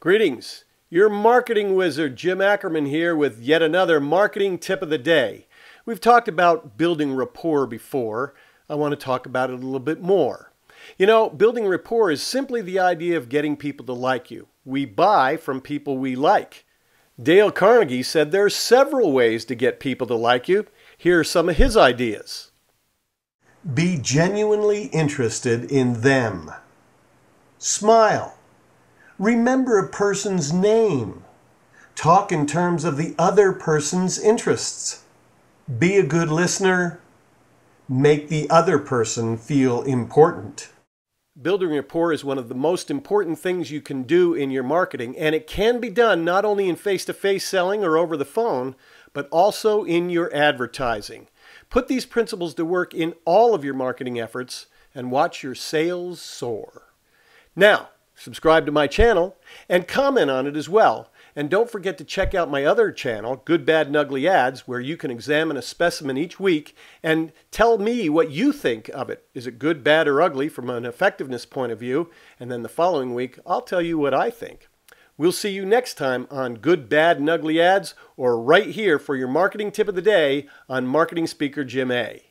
Greetings. Your marketing wizard, Jim Ackerman, here with yet another marketing tip of the day. We've talked about building rapport before. I want to talk about it a little bit more. You know, building rapport is simply the idea of getting people to like you. We buy from people we like. Dale Carnegie said there are several ways to get people to like you. Here are some of his ideas. Be genuinely interested in them. Smile Remember a person's name. Talk in terms of the other person's interests. Be a good listener. Make the other person feel important. Building rapport is one of the most important things you can do in your marketing, and it can be done not only in face to face selling or over the phone, but also in your advertising. Put these principles to work in all of your marketing efforts and watch your sales soar. Now, subscribe to my channel, and comment on it as well. And don't forget to check out my other channel, Good, Bad, and Ugly Ads, where you can examine a specimen each week and tell me what you think of it. Is it good, bad, or ugly from an effectiveness point of view? And then the following week, I'll tell you what I think. We'll see you next time on Good, Bad, and Ugly Ads or right here for your marketing tip of the day on marketing speaker Jim A.